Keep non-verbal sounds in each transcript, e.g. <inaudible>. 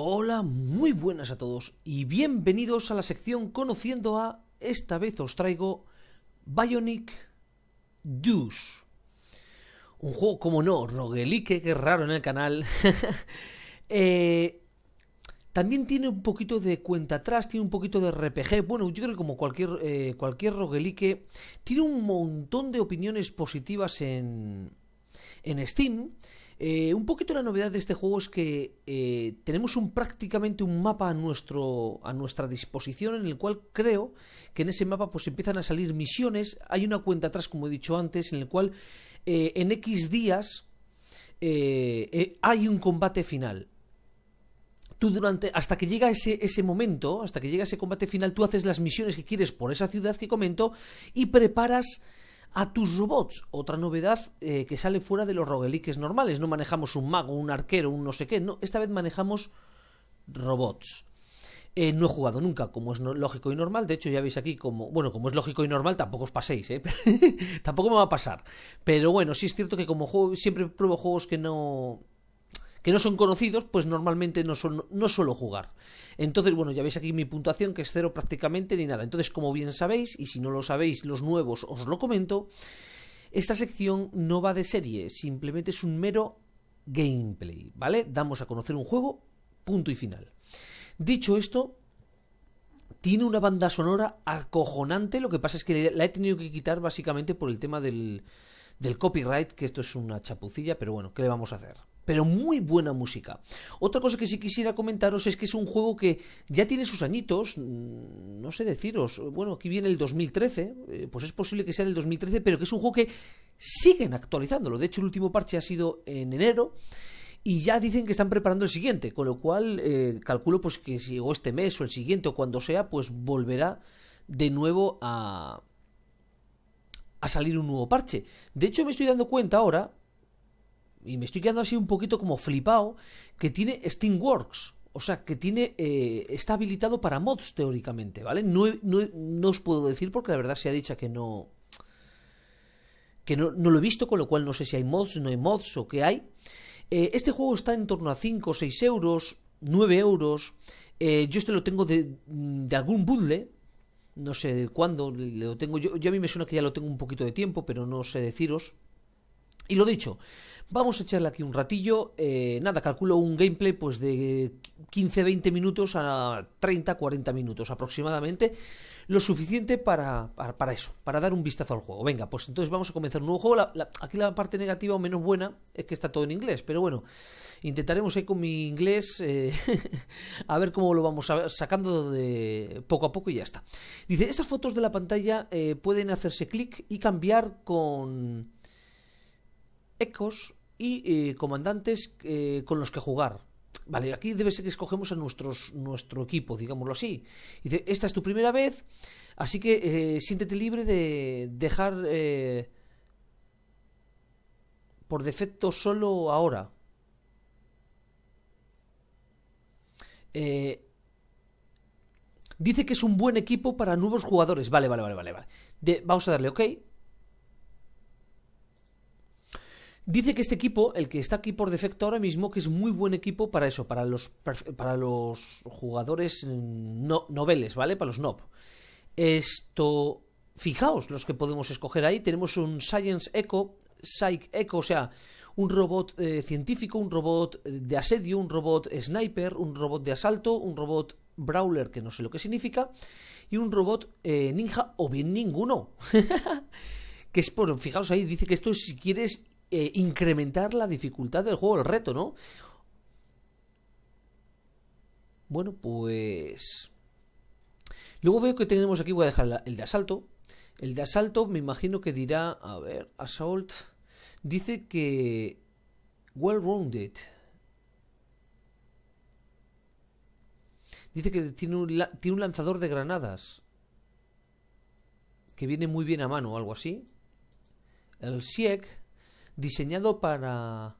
Hola, muy buenas a todos y bienvenidos a la sección Conociendo a... Esta vez os traigo Bionic Deuce. Un juego, como no, roguelique, que raro en el canal. <laughs> Eh, también tiene un poquito de cuenta atrás, tiene un poquito de RPG. Bueno, yo creo que como cualquier, eh, roguelique, tiene un montón de opiniones positivas en, en Steam. Eh, un poquito la novedad de este juego es que eh, tenemos un, prácticamente un mapa a, nuestro, a nuestra disposición en el cual creo que en ese mapa pues empiezan a salir misiones. Hay una cuenta atrás, como he dicho antes, en el cual eh, en X días hay un combate final. Tú durante, hasta que llega ese, ese momento, hasta que llega ese combate final, tú haces las misiones que quieres por esa ciudad que comento y preparas a tus robots. Otra novedad eh, que sale fuera de los rogueliques normales. No manejamos un mago, un arquero, un no sé qué. No, esta vez manejamos robots. Eh, no he jugado nunca, como es lógico y normal. De hecho, ya veis aquí como. Bueno, como es lógico y normal, tampoco os paséis, ¿eh? <laughs> tampoco me va a pasar. Pero bueno, sí es cierto que como juego, siempre pruebo juegos que no que no son conocidos, pues normalmente no, suelo jugar. Entonces, bueno, ya veis aquí mi puntuación que es cero prácticamente ni nada. Entonces, como bien sabéis, y si no lo sabéis, los nuevos os lo comento, esta sección no va de serie, simplemente es un mero gameplay, ¿vale? Damos a conocer un juego, punto y final. Dicho esto, tiene una banda sonora acojonante, lo que pasa es que la he tenido que quitar básicamente por el tema del, del copyright, que esto es una chapucilla, pero bueno, ¿qué le vamos a hacer? pero muy buena música. Otra cosa que sí quisiera comentaros es que es un juego que ya tiene sus añitos, mm, no sé deciros, bueno, aquí viene el 2013, eh, pues es posible que sea del 2013, pero que es un juego que siguen actualizándolo. De hecho, el último parche ha sido en enero y ya dicen que están preparando el siguiente, con lo cual eh, calculo pues que si llegó este mes o el siguiente o cuando sea, pues volverá de nuevo a a salir un nuevo parche. De hecho, me estoy dando cuenta ahora, y me estoy quedando así un poquito como flipado, que tiene Steamworks. O sea, que tiene eh, está habilitado para mods teóricamente, ¿vale? No, os puedo decir porque la verdad se ha dicho que no que no, lo he visto, con lo cual no sé si hay mods, no hay mods o qué hay. Eh, este juego está en torno a 5, 6 euros, 9 euros. Eh, yo este lo tengo de, de algún bundle, no sé cuándo lo tengo. yo, a mí me suena que ya lo tengo un poquito de tiempo, pero no sé deciros. Y lo dicho, Vamos a echarle aquí un ratillo. Eh, nada, calculo un gameplay pues de 15-20 minutos a 30-40 minutos aproximadamente. Lo suficiente para, para, eso, para dar un vistazo al juego. Venga, pues entonces vamos a comenzar un nuevo juego. aquí la parte negativa o menos buena es que está todo en inglés, pero bueno, intentaremos ahí con mi inglés eh, <laughs> a ver cómo lo vamos sacando de poco a poco y ya está. Dice, esas fotos de la pantalla eh, pueden hacerse clic y cambiar con ecos y eh, comandantes eh, con los que jugar. Vale, aquí debe ser que escogemos a nuestro equipo, digámoslo así. Dice, esta es tu primera vez, así que eh, siéntete libre de dejar por defecto solo ahora. dice que es un buen equipo para nuevos jugadores. Vale, vale, vale, vale. vamos a darle OK. Dice que este equipo, el que está aquí por defecto ahora mismo, que es muy buen equipo para eso, para los, para los jugadores mm, noveles, ¿vale? Para los NOB. Esto, fijaos los que podemos escoger ahí. Tenemos un Science Echo, Psych Echo, o sea, un robot eh, científico, un robot eh, de asedio, un robot sniper, un robot de asalto, un robot brawler, que no sé lo que significa, y un robot eh, ninja o bien ninguno. <laughs> que es por, fijaos ahí, dice que esto si quieres eh, incrementar la dificultad del juego, el reto, ¿no? Bueno, pues... Luego veo que tenemos aquí, voy a dejar el de asalto. El de asalto me imagino que dirá, a ver, assault. Dice que... Well-rounded. Dice que tiene un, tiene un lanzador de granadas. Que viene muy bien a mano o algo así. El SIEC diseñado para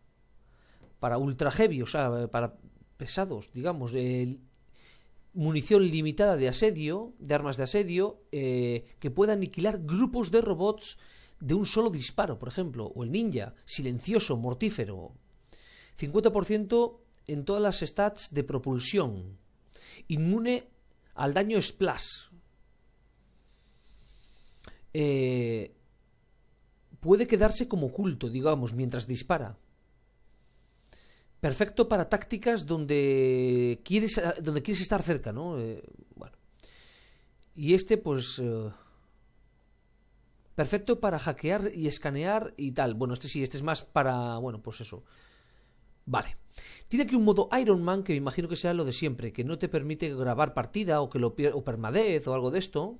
para ultra heavy, o sea, para pesados, digamos, eh, munición limitada de asedio, de armas de asedio, eh, que pueda aniquilar grupos de robots de un solo disparo, por ejemplo, o el ninja, silencioso, mortífero. 50% en todas las stats de propulsión. Inmune al daño splash. Eh, puede quedarse como oculto, digamos, mientras dispara. Perfecto para tácticas donde quieres, eh, donde quieres estar cerca, ¿no? Eh, bueno. Y este, pues... Eh, perfecto para hackear y escanear y tal. Bueno, este sí, este es más para... Bueno, pues eso. Vale. Tiene aquí un modo Iron Man que me imagino que sea lo de siempre, que no te permite grabar partida o que lo o permadez o algo de esto.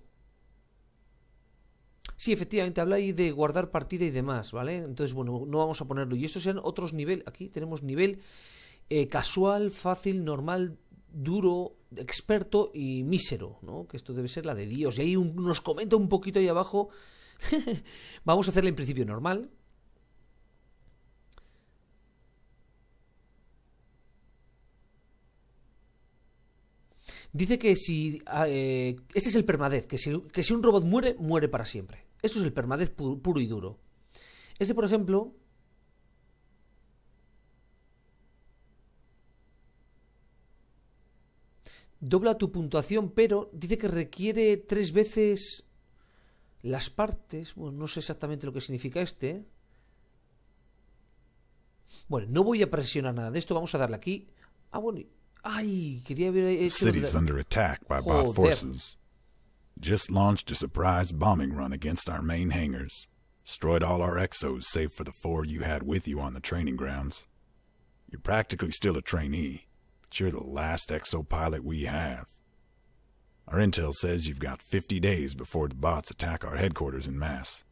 Sí, efectivamente, habla ahí de guardar partida y demás, ¿vale? Entonces, bueno, no vamos a ponerlo. Y estos sean otros niveles. Aquí tenemos nivel eh, casual, fácil, normal, duro, experto y mísero, ¿no? Que esto debe ser la de Dios. Y ahí nos comenta un poquito ahí abajo. <laughs> vamos a hacerle en principio normal, dice que si ah, eh, ese es el permadez, que si un robot muere, muere para siempre. Esto es el permadez puro y duro. Este, por ejemplo, dobla tu puntuación, pero dice que requiere tres veces las partes. Bueno, no sé exactamente lo que significa este. ¿eh? Bueno, no voy a presionar nada de esto. Vamos a darle aquí. Ah, bueno. Ay, quería ver... just launched a surprise bombing run against our main hangars. Destroyed all our exos save for the four you had with you on the training grounds. You're practically still a trainee, but you're the last exo pilot we have. Our intel says you've got 50 days before the bots attack our headquarters in mass.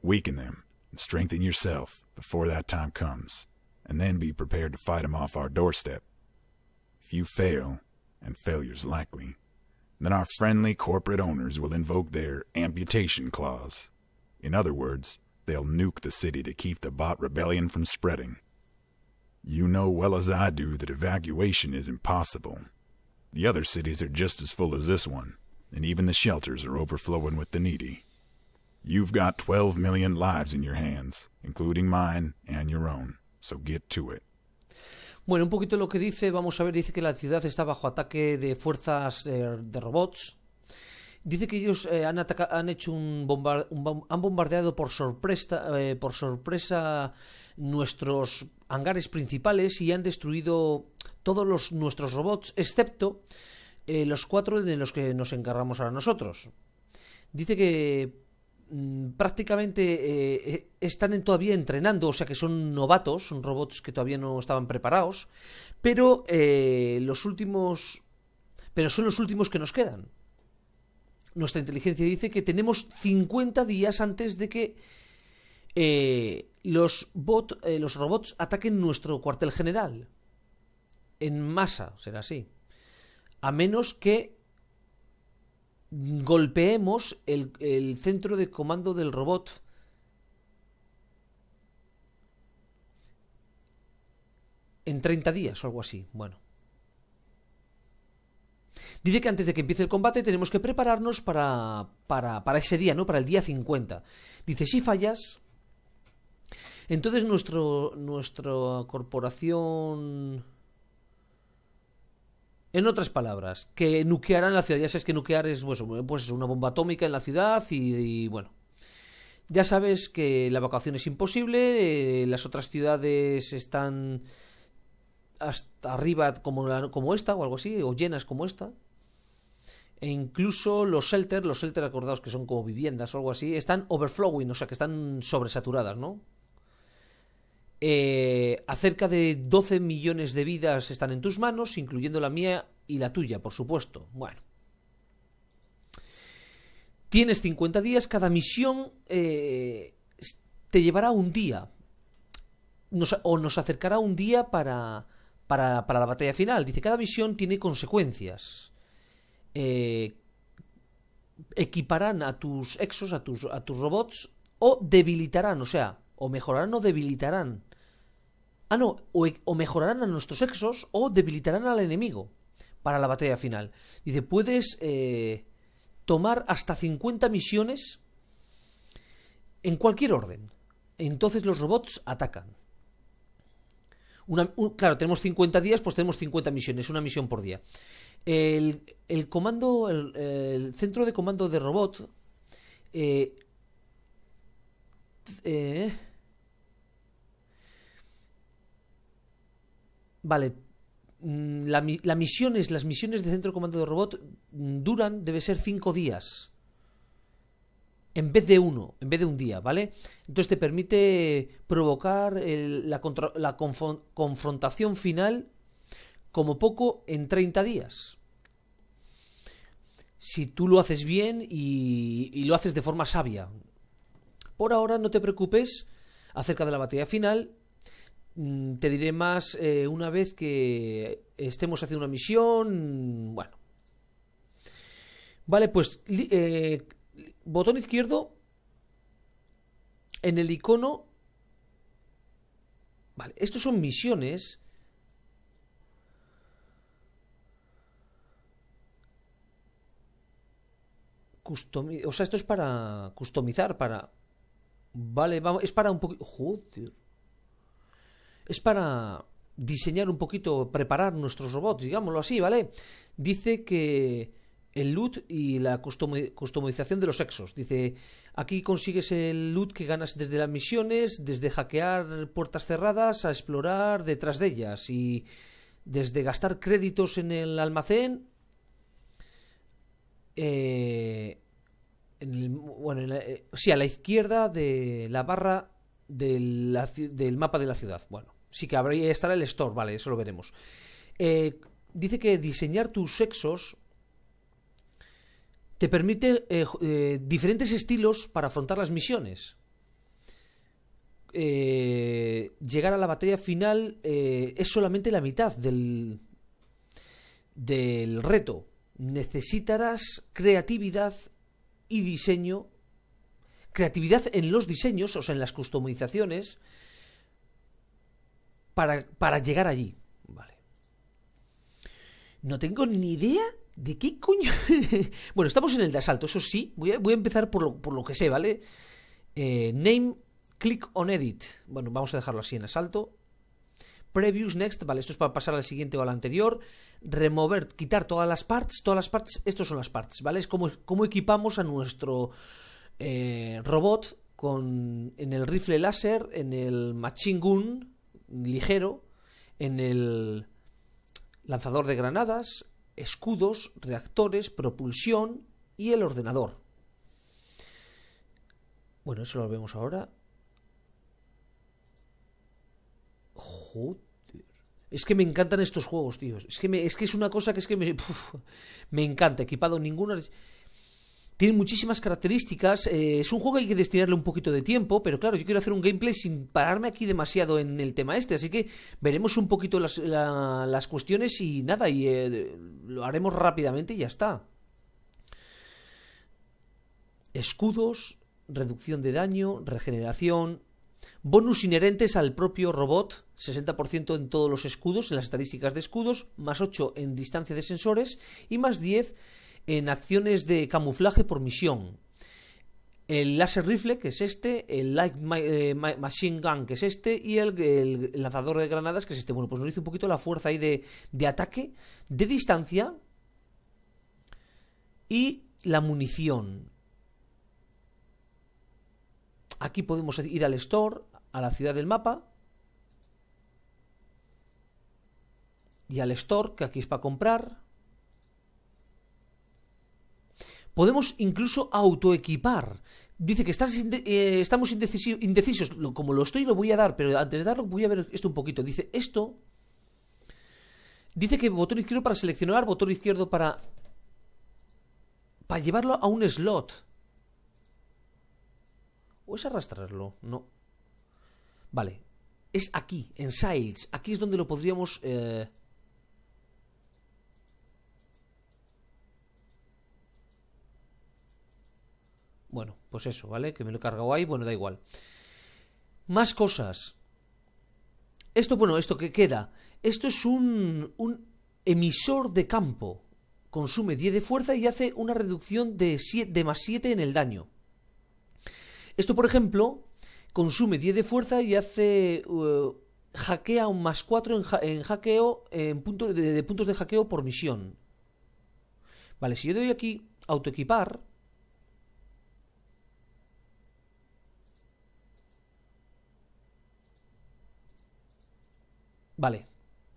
Weaken them and strengthen yourself before that time comes, and then be prepared to fight 'em off our doorstep. If you fail, and failure's likely, then our friendly corporate owners will invoke their amputation clause. In other words, they'll nuke the city to keep the bot rebellion from spreading. You know well as I do that evacuation is impossible. The other cities are just as full as this one, and even the shelters are overflowing with the needy. You've got 12 million lives in your hands, including mine and your own, so get to it. Bueno, un poquito lo que dice, vamos a ver, dice que la ciudad está bajo ataque de fuerzas eh, de robots. Dice que ellos eh, han, hecho un, han bombardeado por sorpresa, eh, por sorpresa nuestros hangares principales y han destruido todos los, nuestros robots, excepto los cuatro de los que nos encargamos ahora nosotros. Dice que Mm, prácticamente eh, eh, están todavía entrenando, o sea que son novatos, son robots que todavía no estaban preparados, pero eh, los últimos... Pero son los últimos que nos quedan. Nuestra inteligencia dice que tenemos 50 días antes de que los, bot, los robots ataquen nuestro cuartel general. En masa, será así. A menos que golpeemos el, centro de comando del robot. En 30 días o algo así. Bueno. Dice que antes de que empiece el combate tenemos que prepararnos para, para, ese día, ¿no? Para el día 50. Dice, si fallas, entonces nuestro, nuestra corporación en otras palabras, que nuquearan la ciudad. Ya sabes que nuquear es pues, una bomba atómica en la ciudad y, bueno. Ya sabes que la evacuación es imposible, eh, las otras ciudades están hasta arriba como, como esta o algo así, o llenas como esta. E incluso los shelters, los shelters acordados que son como viviendas o algo así, están overflowing, o sea que están sobresaturadas, ¿no? Eh, acerca de 12 millones de vidas están en tus manos, incluyendo la mía, y la tuya, por supuesto. Bueno. Tienes 50 días, cada misión eh, te llevará un día. o nos acercará un día para, para, la batalla final. Dice, cada misión tiene consecuencias. Eh, equiparán a tus exos, a tus, a tus robots, o debilitarán, o sea, o mejorarán o debilitarán. Ah, no, o, e, o mejorarán a nuestros exos o debilitarán al enemigo para la batalla final. Dice, puedes eh, tomar hasta 50 misiones en cualquier orden. Entonces los robots atacan. claro, tenemos 50 días, pues tenemos 50 misiones, una misión por día. El, comando, el, el, centro de comando de robot eh, eh, vale, Mm, la, misiones, las misiones de centro de comando de robot mm, duran, debe ser 5 días. En vez de uno, en vez de un día, ¿vale? Entonces te permite provocar la, confrontación final como poco en 30 días. Si tú lo haces bien y, y lo haces de forma sabia. Por ahora no te preocupes acerca de la batalla final, Mm, te diré más eh, una vez que estemos haciendo una misión. Mm, bueno. Vale, pues eh, botón izquierdo en el icono. Vale, estos son misiones. Custom, o sea, esto es para customizar, para... Vale, vamos, es para un poquito... Joder es para diseñar un poquito, preparar nuestros robots, digámoslo así, ¿vale? Dice que el loot y la customización de los sexos. Dice, aquí consigues el loot que ganas desde las misiones, desde hackear puertas cerradas a explorar detrás de ellas y desde gastar créditos en el almacén. Eh, bueno, eh, sí, a la izquierda de la barra del mapa de la ciudad. Bueno, sí que y estará el store, vale, eso lo veremos. Eh, dice que diseñar tus sexos te permite eh, eh, diferentes estilos para afrontar las misiones. llegar a la batalla final es solamente la mitad del, del reto. Necesitarás creatividad y diseño creatividad en los diseños, o sea, en las customizaciones, para, llegar allí. Vale. No tengo ni idea de qué coño. <laughs> bueno, estamos en el de asalto, eso sí. Voy a, voy a empezar por lo, que sé, ¿vale? Eh, name, click on edit. Bueno, vamos a dejarlo así en asalto. Previews next, vale, esto es para pasar al siguiente o al anterior. Remover, quitar todas las parts, todas las parts, estas son las parts, ¿vale? Es como equipamos a nuestro eh, robot con, en el rifle láser, en el machine gun ligero, en el lanzador de granadas, escudos, reactores, propulsión y el ordenador. Bueno, eso lo vemos ahora. Es que me encantan estos juegos, tío. Es que, es, que es una cosa que es que me, <laughs> me encanta. Equipado ninguna. Tiene muchísimas características. Eh, es un juego que hay que destinarle un poquito de tiempo, pero claro, yo quiero hacer un gameplay sin pararme aquí demasiado en el tema este. Así que veremos un poquito las, cuestiones y nada, y eh, lo haremos rápidamente y ya está. Escudos, reducción de daño, regeneración, Bonus inherentes al propio robot, 60% en todos los escudos, en las estadísticas de escudos, más 8 en distancia de sensores y más 10 en acciones de camuflaje por misión. El láser rifle, que es este, el light eh, machine gun, que es este, y el, lanzador de granadas, que es este. Bueno, pues nos dice un poquito la fuerza ahí de, de ataque, de distancia y la munición. Aquí podemos ir al store, a la ciudad del mapa. Y al store, que aquí es para comprar. podemos incluso autoequipar. Dice que eh, estamos indecisos. Como lo estoy, lo voy a dar, pero antes de darlo voy a ver esto un poquito. Dice esto. Dice que botón izquierdo para seleccionar, botón izquierdo para... Para llevarlo a un slot. ¿O es arrastrarlo? No. Vale. Es aquí, en Sides. Aquí es donde lo podríamos... Eh, Bueno, pues eso, ¿vale? Que me lo he cargado ahí, bueno, da igual. Más cosas. Esto, bueno, esto que queda. Esto es un, emisor de campo. Consume 10 de fuerza y hace una reducción de, 7, más 7 en el daño. Esto, por ejemplo, consume 10 de fuerza y hace... Eh, hackea un más 4 en, hackeo, de, de puntos de hackeo por misión. Vale, si yo doy aquí autoequipar, Vale,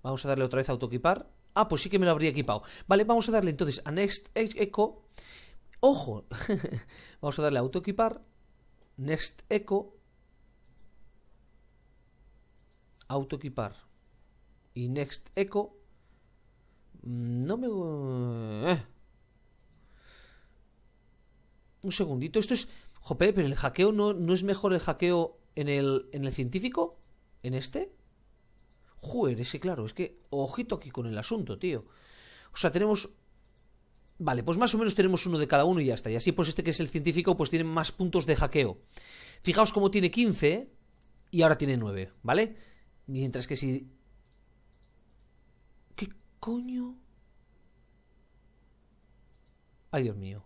vamos a darle otra vez a autoequipar. Ah, pues sí que me lo habría equipado. Vale, vamos a darle entonces a Next Echo. ¡Ojo! <laughs> vamos a darle a autoequipar. Next Echo. Autoequipar. Y Next Echo. Mm, no me... Eh. Un segundito. Esto es... Jope, pero el hackeo no, no es mejor el hackeo el, en el científico. ¿En este? Joder, ese claro, es que ojito aquí con el asunto, tío. O sea, tenemos... Vale, pues más o menos tenemos uno de cada uno y ya está. Y así pues este que es el científico pues tiene más puntos de hackeo. Fijaos cómo tiene 15 y ahora tiene 9, ¿vale? Mientras que si... ¿Qué coño? Ay, Dios mío.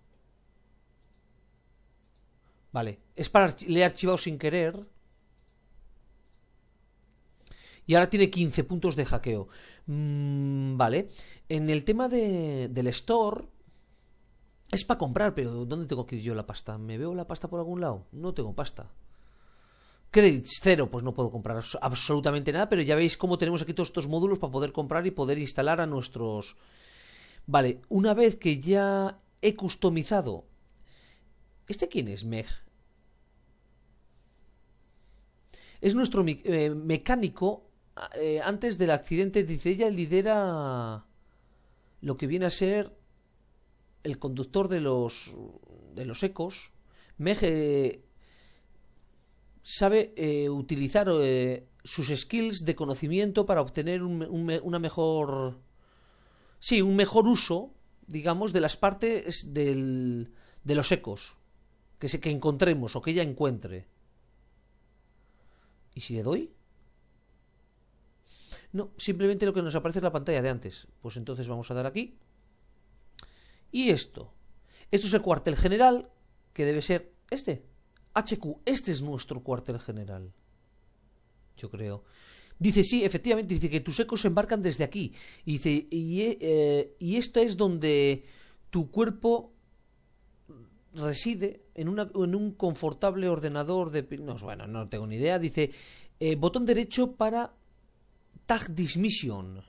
Vale, es para... le he archivado sin querer y ahora tiene 15 puntos de hackeo. Mm, vale. En el tema de, del store, es para comprar, pero ¿dónde tengo que ir yo la pasta? ¿Me veo la pasta por algún lado? No tengo pasta. Credits cero, pues no puedo comprar absolutamente nada, pero ya veis cómo tenemos aquí todos estos módulos para poder comprar y poder instalar a nuestros... Vale, una vez que ya he customizado... ¿Este quién es, Meg? Es nuestro eh, mecánico eh, antes del accidente, dice, ella lidera lo que viene a ser el conductor de los, de los ecos. Meje sabe eh, utilizar eh, sus skills de conocimiento para obtener un, una mejor... Sí, un mejor uso, digamos, de las partes del, de los ecos que, que encontremos o que ella encuentre. ¿Y si le doy? No, simplemente lo que nos aparece es la pantalla de antes. Pues entonces vamos a dar aquí. Y esto. Esto es el cuartel general, que debe ser este. HQ, este es nuestro cuartel general. Yo creo. Dice, sí, efectivamente, dice que tus ecos se embarcan desde aquí. Y dice, y, eh, eh, es donde tu cuerpo reside en, en un confortable ordenador de... No, bueno, no tengo ni idea. Dice, eh, botón derecho para Tag Dismission.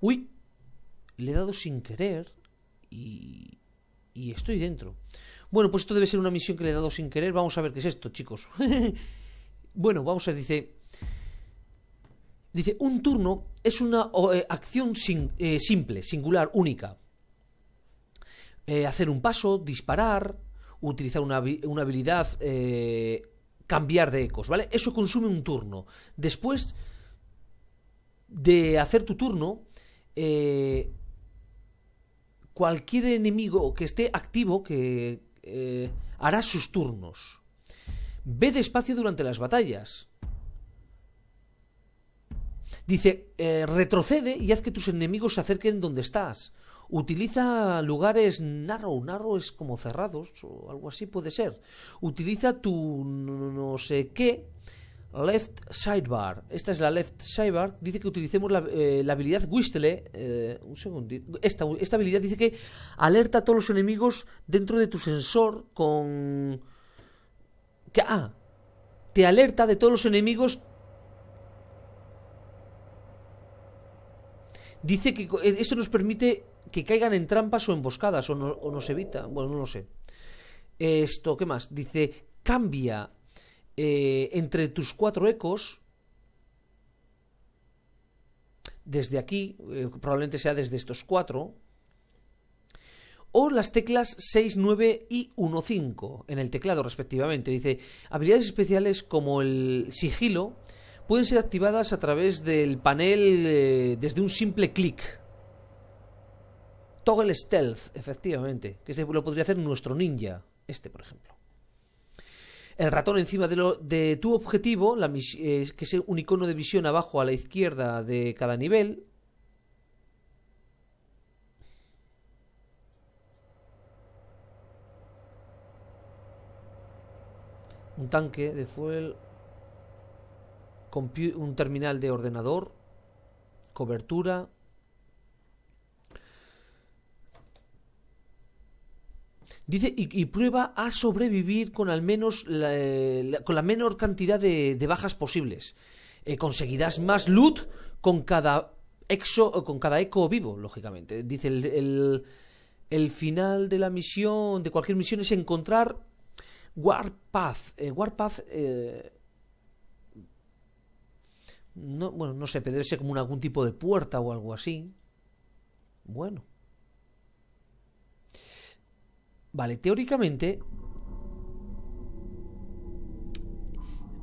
Uy, le he dado sin querer y, y estoy dentro. Bueno, pues esto debe ser una misión que le he dado sin querer. Vamos a ver qué es esto, chicos. <laughs> bueno, vamos a ver, dice... Dice, un turno es una eh, acción eh, simple, singular, única. Eh, hacer un paso, disparar, utilizar una, una habilidad cambiar de ecos, ¿vale? Eso consume un turno. Después de hacer tu turno, eh, cualquier enemigo que esté activo, que eh, hará sus turnos. Ve despacio durante las batallas. Dice, eh, retrocede y haz que tus enemigos se acerquen donde estás. Utiliza lugares narrow, narrow es como cerrados o algo así puede ser. Utiliza tu no sé qué left sidebar. Esta es la left sidebar. Dice que utilicemos la, eh, habilidad Whistle. Eh, un segundito. Esta, habilidad dice que alerta a todos los enemigos dentro de tu sensor con... Que, ah, te alerta de todos los enemigos dice que eh, esto nos permite que caigan en trampas o emboscadas, o, nos evita, bueno, no lo sé. Esto, ¿qué más? Dice, cambia eh, entre tus cuatro ecos, desde aquí, eh, probablemente sea desde estos cuatro, o las teclas 6, 9 y 1, 5 en el teclado respectivamente. Dice, habilidades especiales como el sigilo pueden ser activadas a través del panel eh, desde un simple clic. Toggle Stealth, efectivamente, que lo podría hacer nuestro ninja, este por ejemplo. El ratón encima de, tu objetivo, eh, que es un icono de visión abajo a la izquierda de cada nivel, un tanque de fuel un terminal de ordenador, cobertura. Dice, y, prueba a sobrevivir con al menos con la menor cantidad de, bajas posibles. Eh, conseguirás más loot con cada exo, con cada eco vivo, lógicamente. Dice el, final de la misión, de cualquier misión, es encontrar Warpath. Eh, Warpath eh, no, bueno, no sé, pero debe ser como un, algún tipo de puerta o algo así. Bueno. Vale, teóricamente...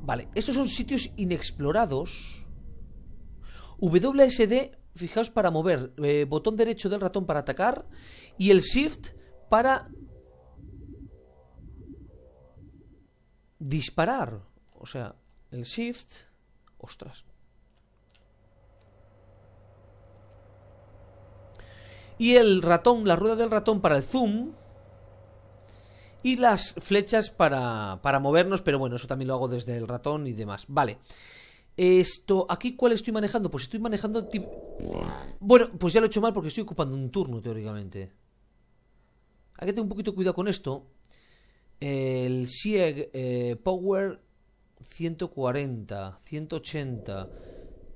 Vale, estos son sitios inexplorados. WSD, fijaos, para mover. Eh, botón derecho del ratón para atacar. Y el Shift para... Disparar. O sea, el Shift... Ostras. y el ratón, la rueda del ratón para el zoom y las flechas para, para movernos, pero bueno, eso también lo hago desde el ratón y demás. Vale. Esto, ¿aquí cuál estoy manejando? Pues estoy manejando... Bueno, pues ya lo he hecho mal porque estoy ocupando un turno, teóricamente. Hay que tener un poquito cuidado con esto. El SIEG eh, Power 140, 180,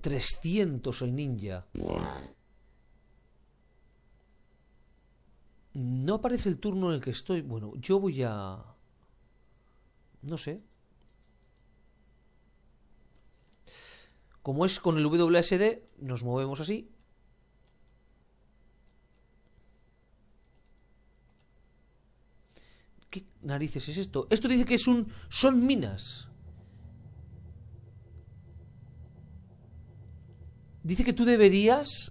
300 soy ninja. No aparece el turno en el que estoy. Bueno, yo voy a... No sé. Como es con el WSD, nos movemos así. ¿Qué narices es esto? Esto dice que es un... Son minas. Dice que tú deberías...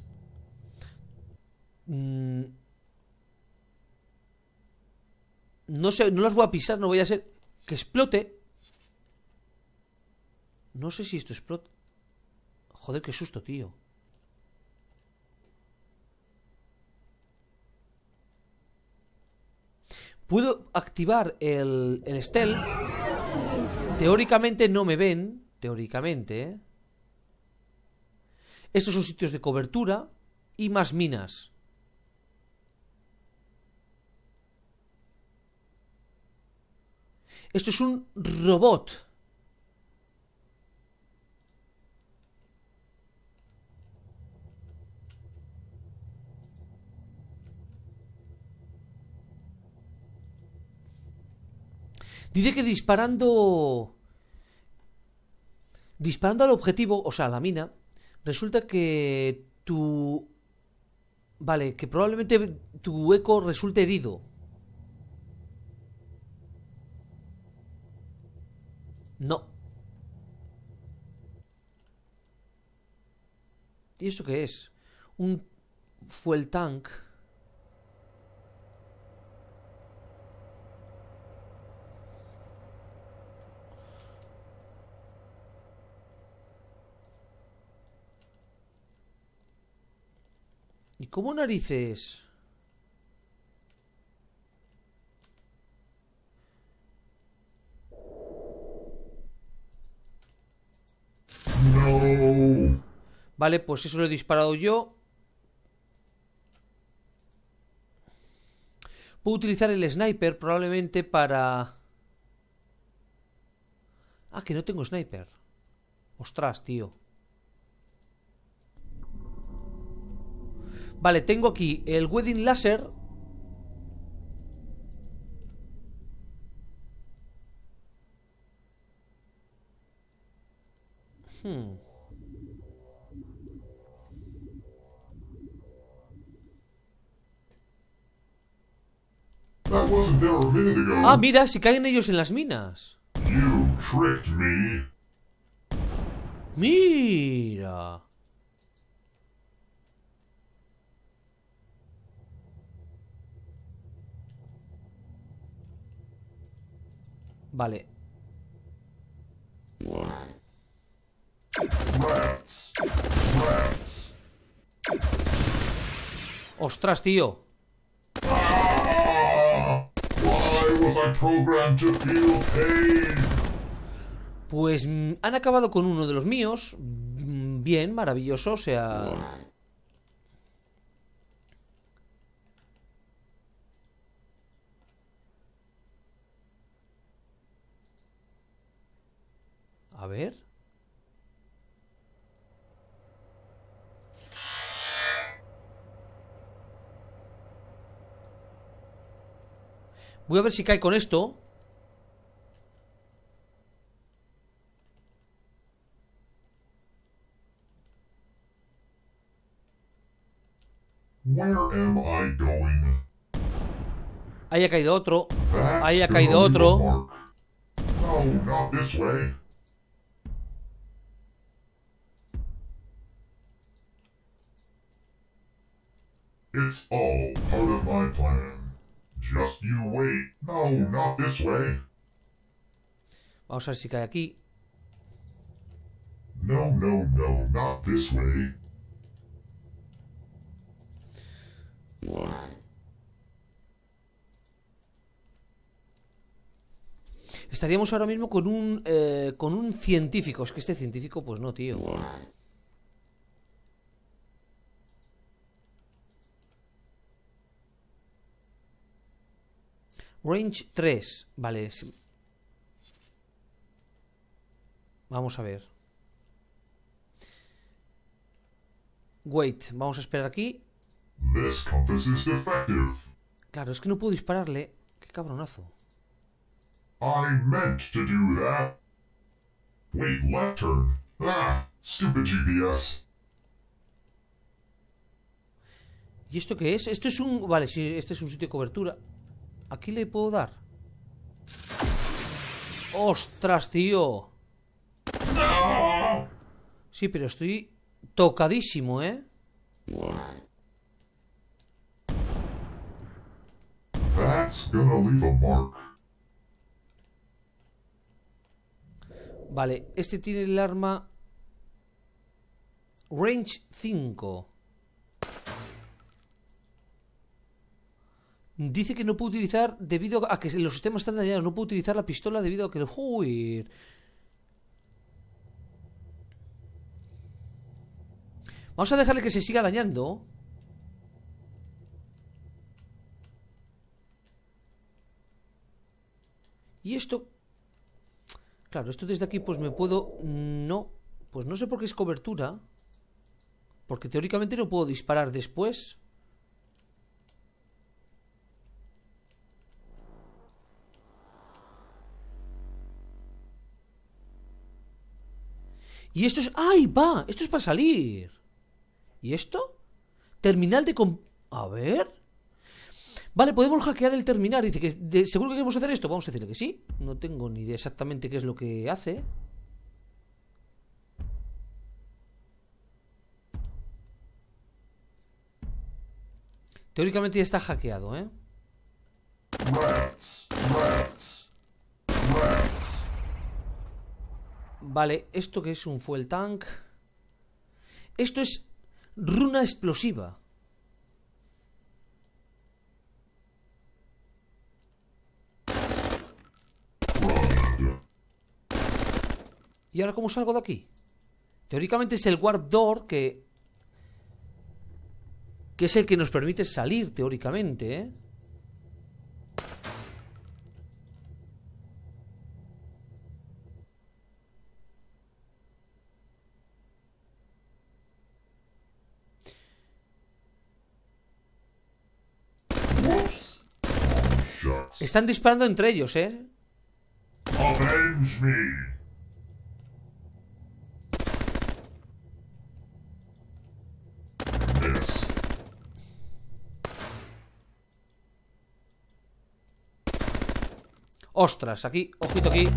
Mm, No sé, no las voy a pisar, no voy a hacer Que explote. No sé si esto explota. Joder, qué susto, tío. Puedo activar el, el stealth. Teóricamente no me ven. Teóricamente, Estos son sitios de cobertura y más minas. Esto es un robot. Dice que disparando... Disparando al objetivo, o sea, a la mina, resulta que tu... Vale, que probablemente tu eco resulte herido. No. ¿Y eso qué es? Un fuel tank. ¿Y cómo narices? Vale, pues eso lo he disparado yo. Puedo utilizar el sniper probablemente para... Ah, que no tengo sniper. Ostras, tío. Vale, tengo aquí el Wedding Laser. Hmm. Ah, mira, si caen ellos en las minas. Mira. Vale. Ostras, tío. Pues, pues, pues mm, han acabado con uno de los míos. Mm, bien, maravilloso, o sea... A ver... Voy a ver si cae con esto. Ahí ha caído otro. Ahí ha caído otro. It's all part of my plan. Just No, not this way. Vamos a ver si cae aquí. No, no, no, not this way. Estaríamos ahora mismo con un eh, con un científico. Es que este científico, pues no, tío. Range 3, vale. Vamos a ver. Wait, vamos a esperar aquí. Claro, es que no puedo dispararle. Qué cabronazo. ¿Y esto qué es? Esto es un... Vale, si este es un sitio de cobertura. Aquí le puedo dar. ¡Ostras, tío! Sí, pero estoy tocadísimo, ¿eh? Vale, este tiene el arma... Range 5. Dice que no puede utilizar debido a que los sistemas están dañados. No puede utilizar la pistola debido a que... huir. Vamos a dejarle que se siga dañando. Y esto... Claro, esto desde aquí pues me puedo... No. Pues no sé por qué es cobertura. Porque teóricamente no puedo disparar después. Y esto es... ay va! Esto es para salir. ¿Y esto? Terminal de... con a ver... Vale, podemos hackear el terminal. Dice que seguro que queremos hacer esto. Vamos a decirle que sí. No tengo ni idea exactamente qué es lo que hace. Teóricamente ya está hackeado, ¿eh? Vale, ¿esto que es un fuel tank? Esto es runa explosiva. ¿Y ahora cómo salgo de aquí? Teóricamente es el Warp Door que... Que es el que nos permite salir, teóricamente, ¿eh? Están disparando entre ellos, ¿eh? Ostras, aquí, ojito aquí.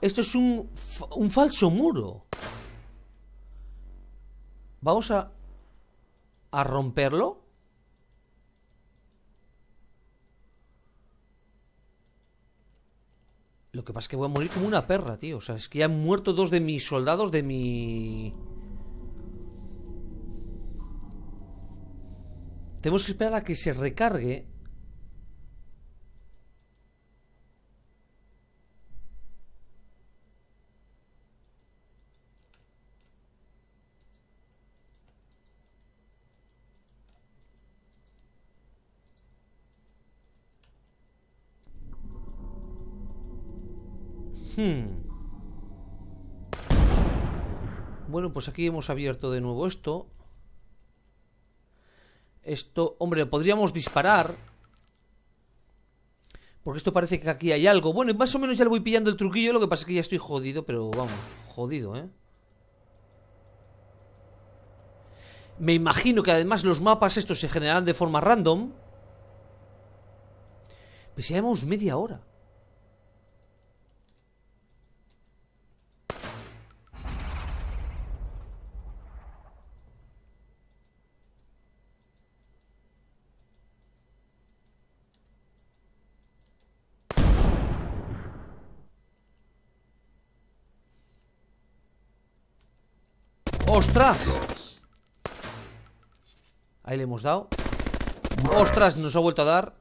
Esto es un, un falso muro. Vamos a... A romperlo. Lo que pasa es que voy a morir como una perra, tío. O sea, es que ya han muerto dos de mis soldados de mi... Tenemos que esperar a que se recargue. Hmm. Bueno, pues aquí hemos abierto de nuevo esto. Esto, hombre, podríamos disparar Porque esto parece que aquí hay algo Bueno, más o menos ya le voy pillando el truquillo Lo que pasa es que ya estoy jodido, pero vamos Jodido, ¿eh? Me imagino que además los mapas estos se generarán de forma random Pues si llevamos media hora ¡Ostras! Ahí le hemos dado ¡Ostras! Nos ha vuelto a dar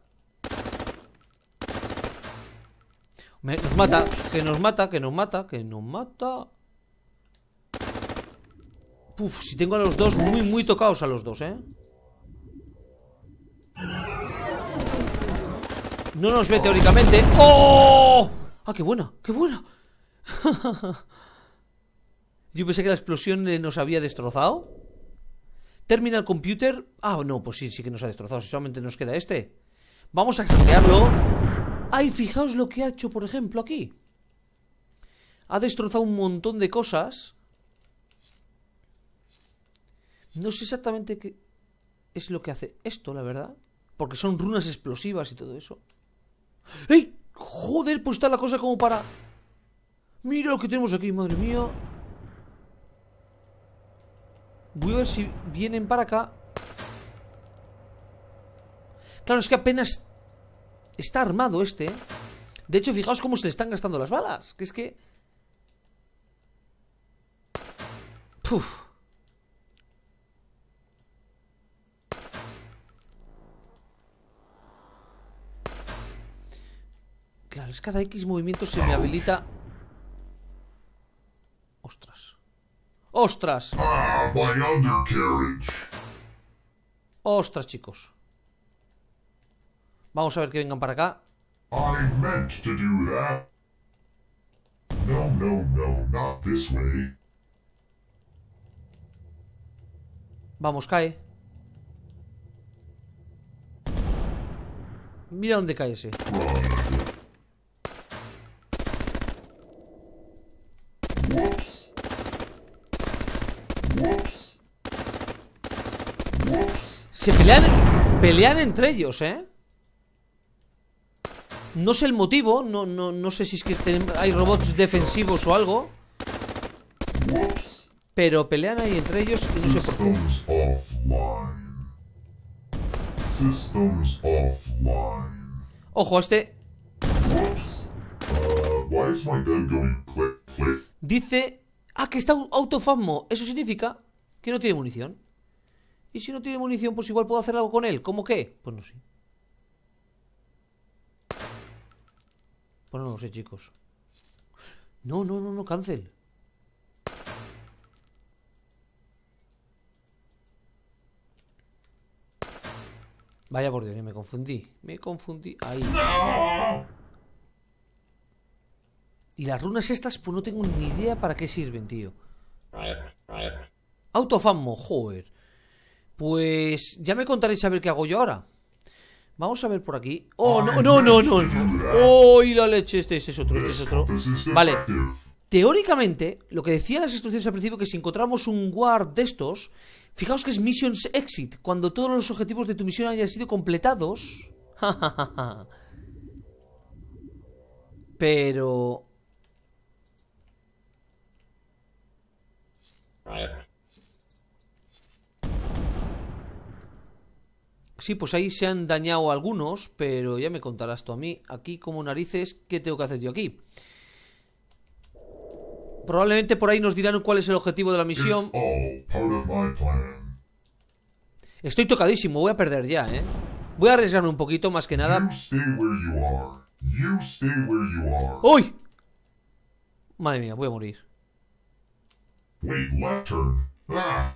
Nos mata, que nos mata, que nos mata Que nos mata Uf, si tengo a los dos muy, muy tocados a los dos, ¿eh? No nos ve teóricamente ¡Oh! ¡Ah, qué buena! ¡Qué buena! <laughs> Yo pensé que la explosión nos había destrozado. Terminal Computer. Ah, no, pues sí, sí que nos ha destrozado. solamente nos queda este. Vamos a hackearlo. Ay, fijaos lo que ha hecho, por ejemplo, aquí. Ha destrozado un montón de cosas. No sé exactamente qué es lo que hace esto, la verdad. Porque son runas explosivas y todo eso. ¡Ey! Joder, pues está la cosa como para... Mira lo que tenemos aquí, madre mía. Voy a ver si vienen para acá. Claro, es que apenas está armado este. ¿eh? De hecho, fijaos cómo se le están gastando las balas. Que es que... Puf. Claro, es cada X movimiento se me habilita... Ostras. ¡Ostras! Ah, ¡Ostras, chicos! Vamos a ver que vengan para acá. Vamos, cae. Mira dónde cae ese. Se pelean, pelean entre ellos, ¿eh? No sé el motivo, no, no, sé si es que hay robots defensivos o algo. Pero pelean ahí entre ellos y no sé por qué. Ojo, este... Uh, Dice... Ah, que está autofasmo. Eso significa que no tiene munición. Y si no tiene munición, pues igual puedo hacer algo con él. ¿Cómo qué? Pues no sé. Bueno, no lo sé, chicos. No, no, no, no, cancel. Vaya por Dios, me confundí. Me confundí. Ahí. Y las runas estas, pues no tengo ni idea para qué sirven, tío. Autofammo, joder. Pues ya me contaréis a ver qué hago yo ahora. Vamos a ver por aquí. ¡Oh, no, no, no, no! ¡Oh, y la leche! Este, es otro, este es otro. Vale. Teóricamente, lo que decían las instrucciones al principio, que si encontramos un guard de estos, fijaos que es Missions Exit, cuando todos los objetivos de tu misión hayan sido completados. <laughs> Pero... Sí, pues ahí se han dañado algunos, pero ya me contarás tú a mí. Aquí como narices, ¿qué tengo que hacer yo aquí? Probablemente por ahí nos dirán cuál es el objetivo de la misión. Estoy tocadísimo, voy a perder ya, ¿eh? Voy a arriesgarme un poquito, más que nada. ¡Uy! Madre mía, voy a morir. Ah,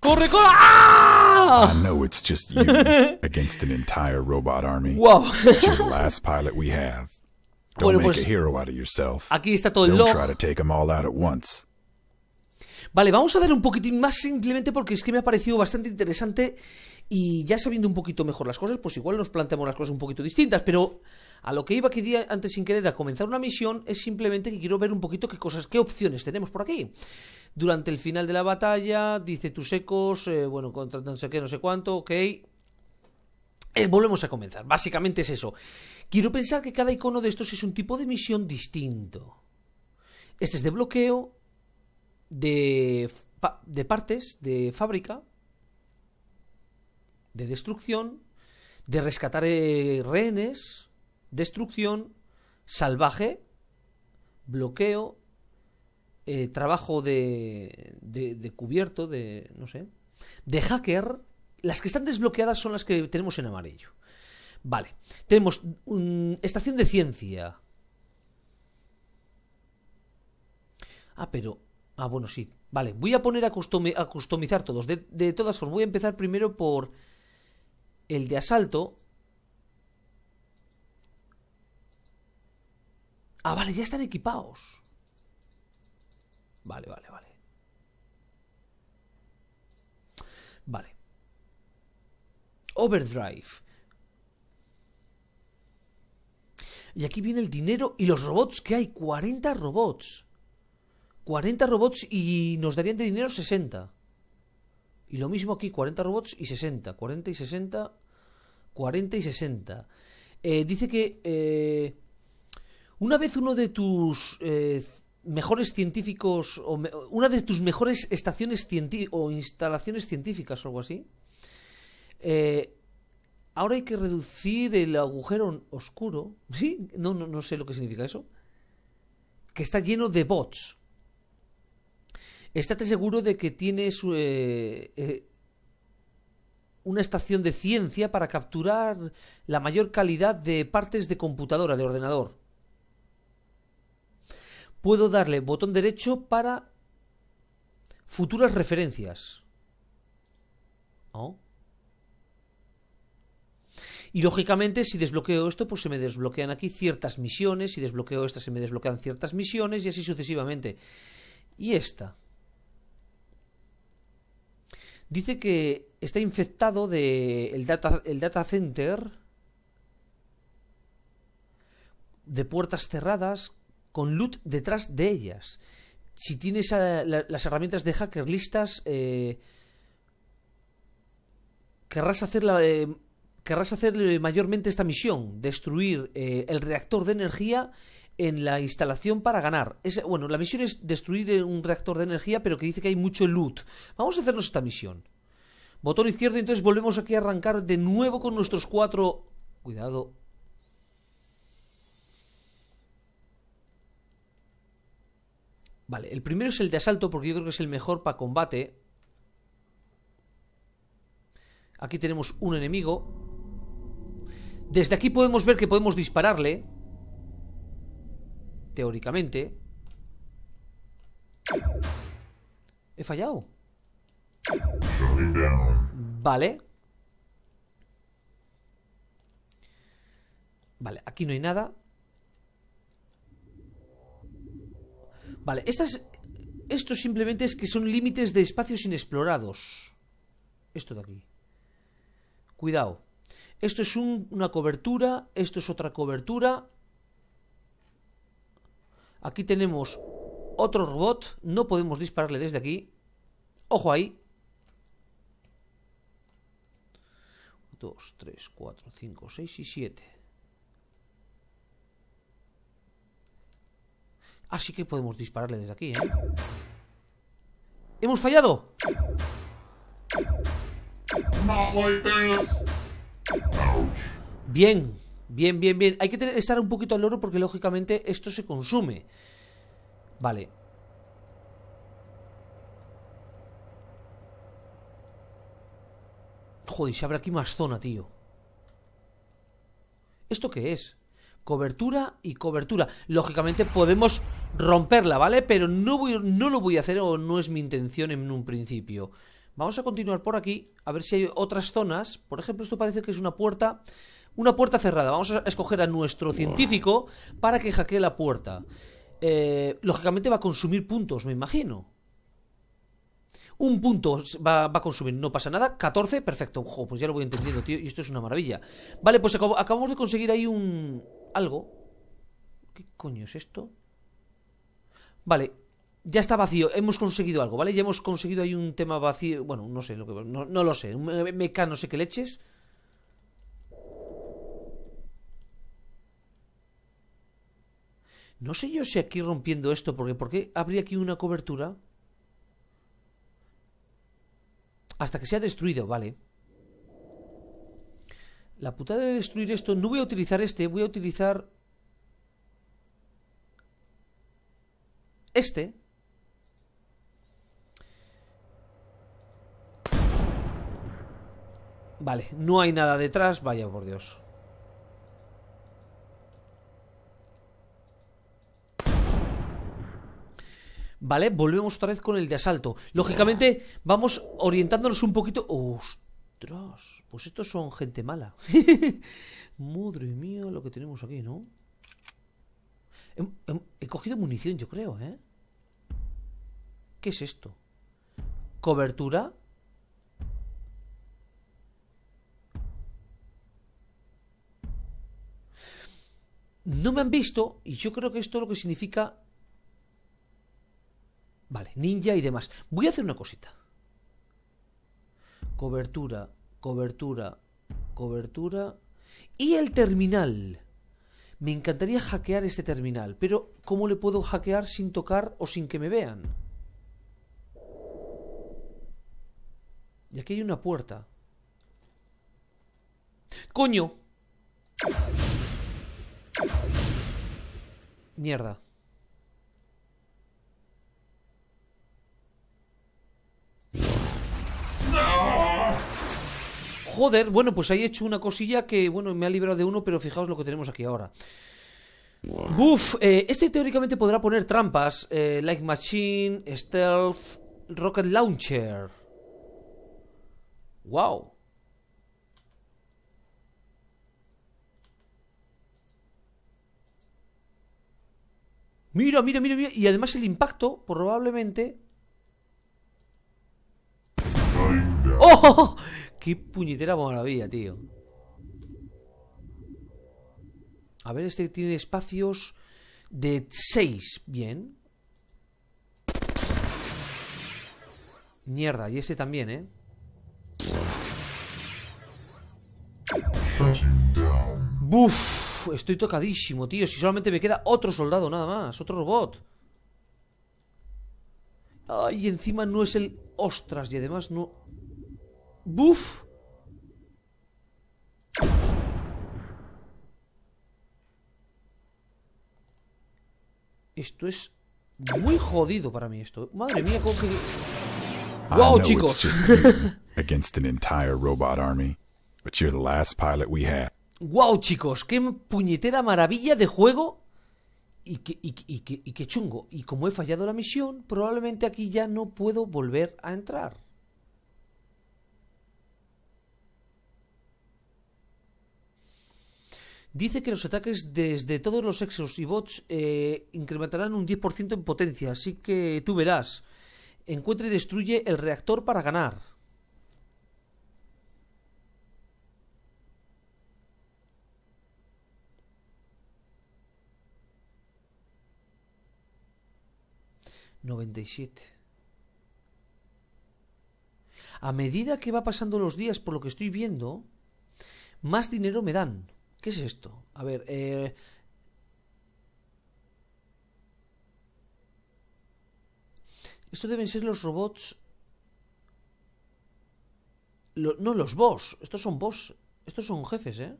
¡Corre, corre! ¡Ah! I <laughs> Wow. bueno, Aquí está todo el log. Em vale, vamos a ver un poquitín más simplemente porque es que me ha parecido bastante interesante y ya sabiendo un poquito mejor las cosas, pues igual nos planteamos las cosas un poquito distintas, pero a lo que iba aquí antes sin querer a comenzar una misión es simplemente que quiero ver un poquito qué cosas, qué opciones tenemos por aquí. Durante el final de la batalla, dice tus ecos, eh, bueno, contra no sé qué, no sé cuánto, ok. Eh, volvemos a comenzar. Básicamente es eso. Quiero pensar que cada icono de estos es un tipo de misión distinto. Este es de bloqueo, de, de partes, de fábrica, de destrucción, de rescatar eh, rehenes, destrucción, salvaje, bloqueo, eh, trabajo de, de, cubierto, de, no sé, de hacker, las que están desbloqueadas son las que tenemos en amarillo. Vale, tenemos estación de ciencia. Ah, pero... Ah, bueno, sí. Vale, voy a poner a, a customizar todos. De, de todas formas, voy a empezar primero por el de asalto. Ah, vale, ya están equipados. Vale, vale, vale. Vale. Overdrive. Y aquí viene el dinero y los robots que hay. 40 robots. 40 robots y nos darían de dinero 60. Y lo mismo aquí, 40 robots y 60. 40 y 60. 40 y 60. Eh, dice que eh, una vez uno de tus eh, mejores científicos, o una de tus mejores estaciones o instalaciones científicas o algo así, eh, ahora hay que reducir el agujero oscuro, <laughs> ¿sí? No, no, no sé lo que significa eso, que está lleno de bots. Estate seguro de que tienes eh, eh, una estación de ciencia para capturar la mayor calidad de partes de computadora, de ordenador puedo darle botón derecho para futuras referencias. Oh. Y lógicamente, si desbloqueo esto, pues se me desbloquean aquí ciertas misiones. Si desbloqueo esta, se me desbloquean ciertas misiones y así sucesivamente. Y esta. Dice que está infectado de el data, el data center de puertas cerradas con loot detrás de ellas. Si tienes las herramientas de hacker listas, eh, querrás, hacer eh, querrás hacer mayormente esta misión, destruir eh, el reactor de energía en la instalación para ganar. bueno, la misión es destruir un reactor de energía, pero que dice que hay mucho loot. Vamos a hacernos esta misión. Botón izquierdo, entonces volvemos aquí a arrancar de nuevo con nuestros cuatro... Cuidado, Vale, el primero es el de asalto porque yo creo que es el mejor para combate. Aquí tenemos un enemigo. Desde aquí podemos ver que podemos dispararle. Teóricamente. He fallado. Vale. Vale, aquí no hay nada. Vale, estas, esto simplemente es que son límites de espacios inexplorados. Esto de aquí. Cuidado. Esto es una cobertura, esto es otra cobertura. Aquí tenemos otro robot, no podemos dispararle desde aquí. Ojo ahí. 2, 3, 4, 5, 6 y 7. Así que podemos dispararle desde aquí, ¿eh? ¡Hemos fallado! Bien, bien, bien, bien. Hay que estar un poquito al loro porque lógicamente esto se consume. Vale. Joder, se abre aquí más zona, tío. ¿Esto qué es? cobertura y cobertura. Lógicamente podemos romperla, ¿vale? Pero no, voy, no lo voy a hacer o no es mi intención en un principio. Vamos a continuar por aquí, a ver si hay otras zonas. Por ejemplo, esto parece que es una puerta... Una puerta cerrada. Vamos a escoger a nuestro científico para que hackee la puerta. Eh, lógicamente va a consumir puntos, me imagino. Un punto va, a consumir, no pasa nada. 14, perfecto. Ojo, pues ya lo voy entendiendo, tío. Y esto es una maravilla. Vale, pues acabamos de conseguir ahí un, algo. ¿Qué coño es esto? Vale, ya está vacío, hemos conseguido algo, ¿vale? Ya hemos conseguido ahí un tema vacío, bueno, no sé, lo que, no, lo sé, un meca no sé qué leches. No sé yo si aquí rompiendo esto, porque ¿por qué habría aquí una cobertura? Hasta que se ha destruido, vale. La putada de destruir esto, no voy a utilizar este, voy a utilizar este. Vale, no hay nada detrás, vaya por Dios. Vale, volvemos otra vez con el de asalto. Lógicamente, vamos orientándonos un poquito... Pues estos son gente mala. <laughs> Madre mía, lo que tenemos aquí, ¿no? He, cogido munición, yo creo, ¿eh? ¿Qué es esto? ¿Cobertura? No me han visto y yo creo que esto es lo que significa... Vale, ninja y demás. Voy a hacer una cosita cobertura, cobertura, cobertura y el terminal. Me encantaría hackear este terminal, pero ¿cómo le puedo hackear sin tocar o sin que me vean? Y aquí hay una puerta. ¡Coño! Mierda. ¡No! Joder, bueno, pues ahí he hecho una cosilla que, bueno, me ha librado de uno, pero fijaos lo que tenemos aquí ahora. Buf, eh, este teóricamente podrá poner trampas. Eh, Machine, Stealth, Rocket Launcher. Wow. Mira, mira, mira, mira. Y además el impacto, probablemente... ¡Oh! Qué puñetera maravilla, tío. A ver, este tiene espacios de 6. Bien. Mierda, y este también, ¿eh? Buf, estoy tocadísimo, tío. Si solamente me queda otro soldado nada más, otro robot. Ay, encima no es el... Ostras, y además no... ¡Buf! Esto es muy jodido para mí esto. Madre mía, ¡Wow, chicos! <laughs> against entire robot army, but you're the last pilot we have. ¡Wow, chicos! ¡Qué puñetera maravilla de juego! Y qué, y qué chungo. Y como he fallado la misión, probablemente aquí ya no puedo volver a entrar. Dice que los ataques desde todos los sexos y bots eh, incrementarán un 10% en potencia, así que tú verás. Encuentra y destruye el reactor para ganar. ...97... A medida que va pasando los días, por lo que estoy viendo, más dinero me dan. ¿Qué es esto? A ver, eh, Estos deben ser los robots. no, los boss. Estos son boss. Estos son jefes, ¿eh?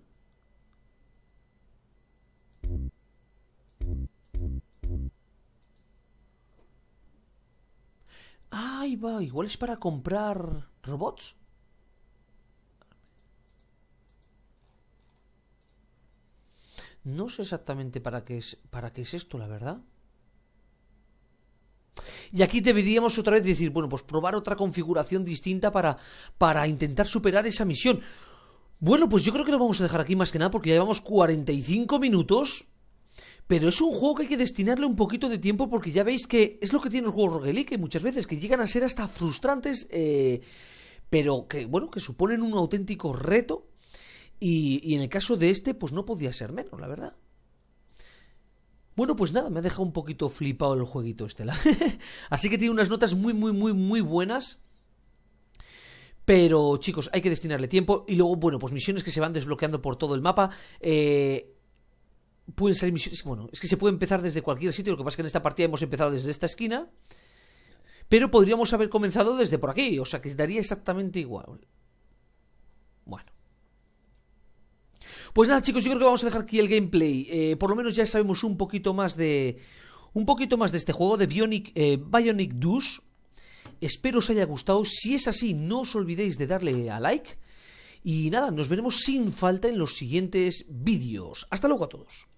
Ah, ahí va. Igual es para comprar robots. No sé exactamente para qué es, para qué es esto, la verdad. Y aquí deberíamos otra vez decir, bueno, pues probar otra configuración distinta para, para intentar superar esa misión. Bueno, pues yo creo que lo vamos a dejar aquí más que nada porque ya llevamos 45 minutos. Pero es un juego que hay que destinarle un poquito de tiempo porque ya veis que es lo que tiene el juego roguelike muchas veces, que llegan a ser hasta frustrantes, eh, pero que, bueno, que suponen un auténtico reto y, en el caso de este, pues no podía ser menos, la verdad. Bueno, pues nada, me ha dejado un poquito flipado el jueguito Estela. <laughs> Así que tiene unas notas muy, muy, muy, muy buenas. Pero chicos, hay que destinarle tiempo. Y luego, bueno, pues misiones que se van desbloqueando por todo el mapa. Eh, pueden ser misiones. Bueno, es que se puede empezar desde cualquier sitio. Lo que pasa es que en esta partida hemos empezado desde esta esquina. Pero podríamos haber comenzado desde por aquí. O sea que daría exactamente igual. Bueno. Pues nada, chicos, yo creo que vamos a dejar aquí el gameplay. Eh, por lo menos ya sabemos un poquito más de. Un poquito más de este juego, de Bionic, eh, Bionic Espero os haya gustado. Si es así, no os olvidéis de darle a like. Y nada, nos veremos sin falta en los siguientes vídeos. Hasta luego a todos.